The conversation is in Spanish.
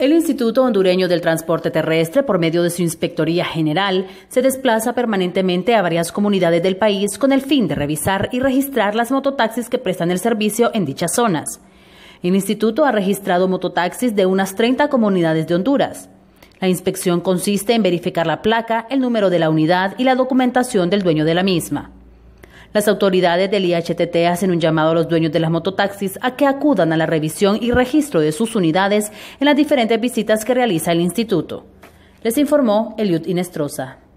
El Instituto Hondureño del Transporte Terrestre, por medio de su Inspectoría General, se desplaza permanentemente a varias comunidades del país con el fin de revisar y registrar las mototaxis que prestan el servicio en dichas zonas. El instituto ha registrado mototaxis de unas 30 comunidades de Honduras. La inspección consiste en verificar la placa, el número de la unidad y la documentación del dueño de la misma. Las autoridades del IHTT hacen un llamado a los dueños de las mototaxis a que acudan a la revisión y registro de sus unidades en las diferentes visitas que realiza el instituto. Les informó Eliud Inestrosa.